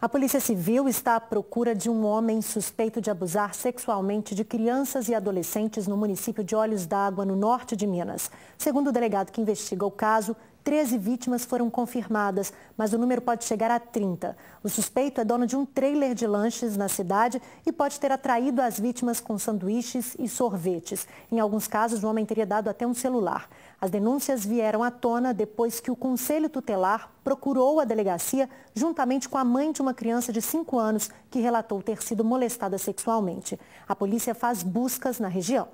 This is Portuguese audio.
A Polícia Civil está à procura de um homem suspeito de abusar sexualmente de crianças e adolescentes no município de Olhos d'Água, no norte de Minas. Segundo o delegado que investiga o caso, 13 vítimas foram confirmadas, mas o número pode chegar a 30. O suspeito é dono de um trailer de lanches na cidade e pode ter atraído as vítimas com sanduíches e sorvetes. Em alguns casos, o homem teria dado até um celular. As denúncias vieram à tona depois que o Conselho Tutelar procurou a delegacia juntamente com a mãe de uma criança de 5 anos que relatou ter sido molestada sexualmente. A polícia faz buscas na região.